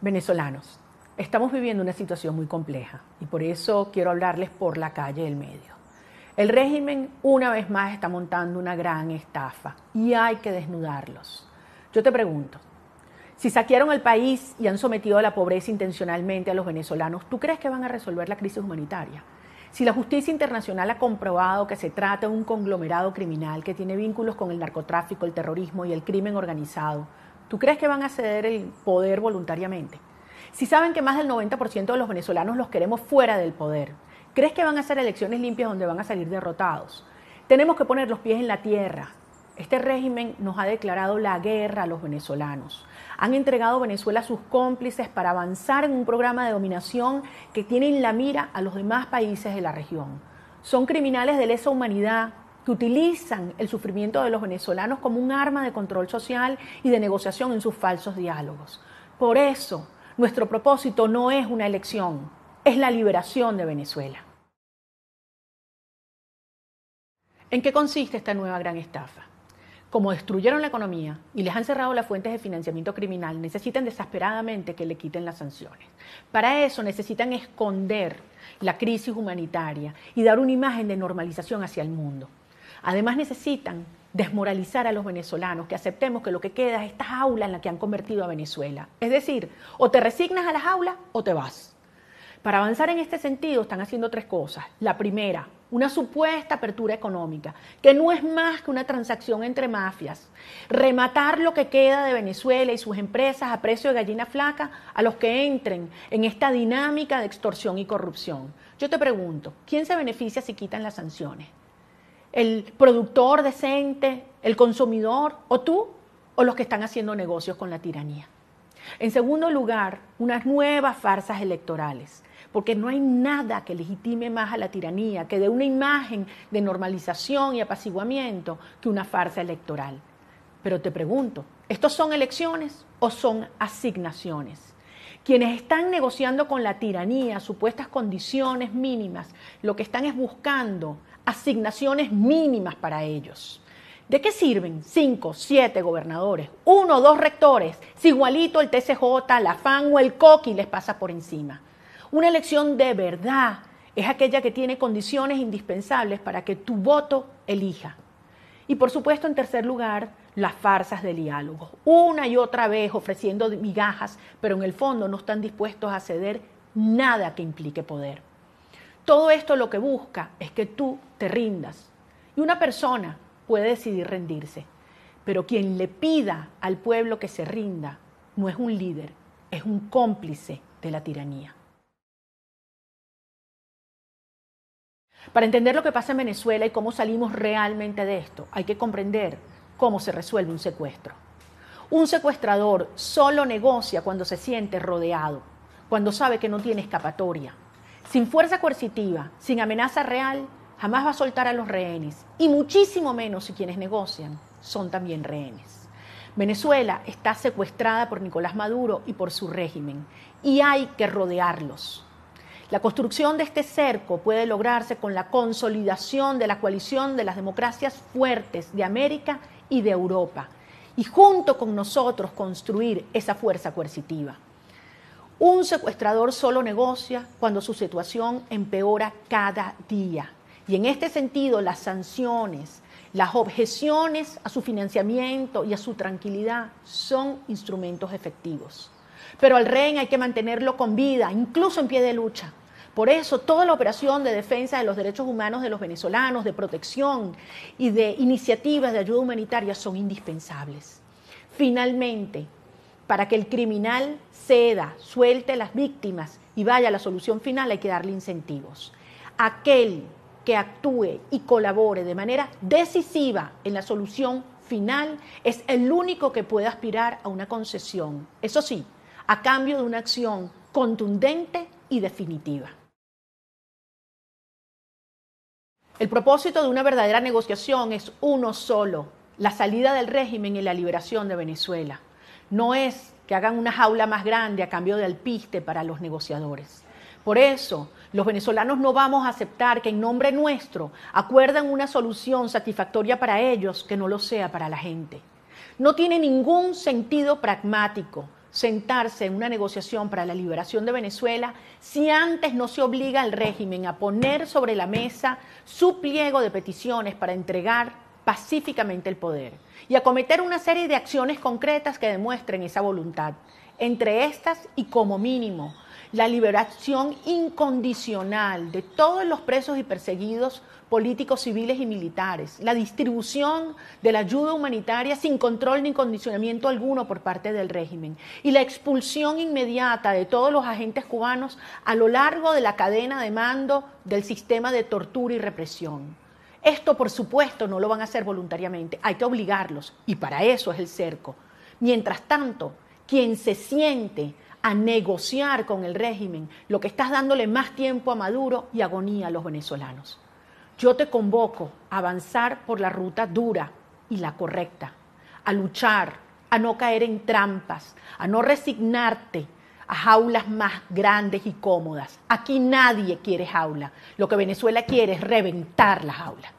Venezolanos, estamos viviendo una situación muy compleja y por eso quiero hablarles por la calle del medio. El régimen una vez más está montando una gran estafa y hay que desnudarlos. Yo te pregunto, si saquearon el país y han sometido a la pobreza intencionalmente a los venezolanos, ¿tú crees que van a resolver la crisis humanitaria? Si la justicia internacional ha comprobado que se trata de un conglomerado criminal que tiene vínculos con el narcotráfico, el terrorismo y el crimen organizado, ¿Tú crees que van a ceder el poder voluntariamente? Si saben que más del 90% de los venezolanos los queremos fuera del poder, ¿crees que van a hacer elecciones limpias donde van a salir derrotados? Tenemos que poner los pies en la tierra. Este régimen nos ha declarado la guerra a los venezolanos. Han entregado Venezuela a sus cómplices para avanzar en un programa de dominación que tiene en la mira a los demás países de la región. Son criminales de lesa humanidad utilizan el sufrimiento de los venezolanos como un arma de control social y de negociación en sus falsos diálogos. Por eso, nuestro propósito no es una elección, es la liberación de Venezuela. ¿En qué consiste esta nueva gran estafa? Como destruyeron la economía y les han cerrado las fuentes de financiamiento criminal, necesitan desesperadamente que le quiten las sanciones. Para eso necesitan esconder la crisis humanitaria y dar una imagen de normalización hacia el mundo. Además necesitan desmoralizar a los venezolanos, que aceptemos que lo que queda es esta jaula en la que han convertido a Venezuela. Es decir, o te resignas a la jaula o te vas. Para avanzar en este sentido están haciendo tres cosas. La primera, una supuesta apertura económica, que no es más que una transacción entre mafias. Rematar lo que queda de Venezuela y sus empresas a precio de gallina flaca a los que entren en esta dinámica de extorsión y corrupción. Yo te pregunto, ¿quién se beneficia si quitan las sanciones? el productor decente, el consumidor, o tú, o los que están haciendo negocios con la tiranía. En segundo lugar, unas nuevas farsas electorales, porque no hay nada que legitime más a la tiranía, que de una imagen de normalización y apaciguamiento que una farsa electoral. Pero te pregunto, ¿estos son elecciones o son asignaciones? Quienes están negociando con la tiranía, supuestas condiciones mínimas, lo que están es buscando asignaciones mínimas para ellos. ¿De qué sirven cinco, siete gobernadores, uno o dos rectores, si igualito el TCJ, la FAN o el COQUI les pasa por encima? Una elección de verdad es aquella que tiene condiciones indispensables para que tu voto elija. Y por supuesto, en tercer lugar, las farsas del diálogo, una y otra vez ofreciendo migajas, pero en el fondo no están dispuestos a ceder nada que implique poder. Todo esto lo que busca es que tú te rindas. Y una persona puede decidir rendirse, pero quien le pida al pueblo que se rinda no es un líder, es un cómplice de la tiranía. Para entender lo que pasa en Venezuela y cómo salimos realmente de esto, hay que comprender cómo se resuelve un secuestro. Un secuestrador solo negocia cuando se siente rodeado, cuando sabe que no tiene escapatoria. Sin fuerza coercitiva, sin amenaza real, jamás va a soltar a los rehenes, y muchísimo menos si quienes negocian son también rehenes. Venezuela está secuestrada por Nicolás Maduro y por su régimen, y hay que rodearlos. La construcción de este cerco puede lograrse con la consolidación de la coalición de las democracias fuertes de América y de Europa, y junto con nosotros construir esa fuerza coercitiva. Un secuestrador solo negocia cuando su situación empeora cada día. Y en este sentido, las sanciones, las objeciones a su financiamiento y a su tranquilidad son instrumentos efectivos. Pero al rehén hay que mantenerlo con vida, incluso en pie de lucha. Por eso, toda la operación de defensa de los derechos humanos de los venezolanos, de protección y de iniciativas de ayuda humanitaria son indispensables. Finalmente, para que el criminal ceda, suelte a las víctimas y vaya a la solución final, hay que darle incentivos. Aquel que actúe y colabore de manera decisiva en la solución final es el único que puede aspirar a una concesión. Eso sí, a cambio de una acción contundente y definitiva. El propósito de una verdadera negociación es uno solo, la salida del régimen y la liberación de Venezuela. No es que hagan una jaula más grande a cambio de alpiste para los negociadores. Por eso, los venezolanos no vamos a aceptar que en nombre nuestro acuerden una solución satisfactoria para ellos que no lo sea para la gente. No tiene ningún sentido pragmático sentarse en una negociación para la liberación de Venezuela si antes no se obliga al régimen a poner sobre la mesa su pliego de peticiones para entregar pacíficamente el poder y cometer una serie de acciones concretas que demuestren esa voluntad, entre estas y como mínimo la liberación incondicional de todos los presos y perseguidos políticos, civiles y militares, la distribución de la ayuda humanitaria sin control ni condicionamiento alguno por parte del régimen y la expulsión inmediata de todos los agentes cubanos a lo largo de la cadena de mando del sistema de tortura y represión. Esto, por supuesto, no lo van a hacer voluntariamente, hay que obligarlos y para eso es el cerco. Mientras tanto, quien se siente a negociar con el régimen, lo que estás dándole más tiempo a Maduro y agonía a los venezolanos. Yo te convoco a avanzar por la ruta dura y la correcta, a luchar, a no caer en trampas, a no resignarte a jaulas más grandes y cómodas. Aquí nadie quiere jaula. Lo que Venezuela quiere es reventar las jaulas.